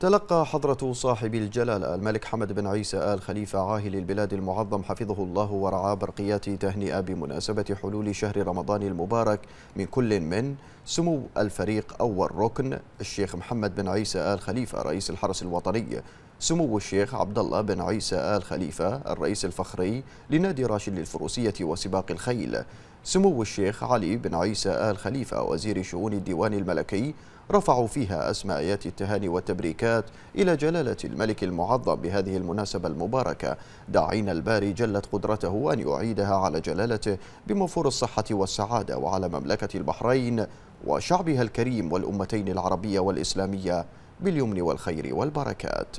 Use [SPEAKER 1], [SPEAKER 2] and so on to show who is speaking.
[SPEAKER 1] تلقى حضرة صاحب الجلالة الملك حمد بن عيسى آل خليفة عاهل البلاد المعظم حفظه الله ورعاه برقيات تهنئة بمناسبة حلول شهر رمضان المبارك من كل من سمو الفريق أول ركن الشيخ محمد بن عيسى آل خليفة رئيس الحرس الوطني سمو الشيخ عبد الله بن عيسى آل خليفة الرئيس الفخري لنادي راشد للفروسية وسباق الخيل سمو الشيخ علي بن عيسى آل خليفة وزير شؤون الديوان الملكي رفعوا فيها أسماء آيات التهاني والتبريكات إلى جلالة الملك المعظم بهذه المناسبة المباركة داعين الباري جلت قدرته أن يعيدها على جلالته بموفور الصحة والسعادة وعلى مملكة البحرين وشعبها الكريم والأمتين العربية والإسلامية باليمن والخير والبركات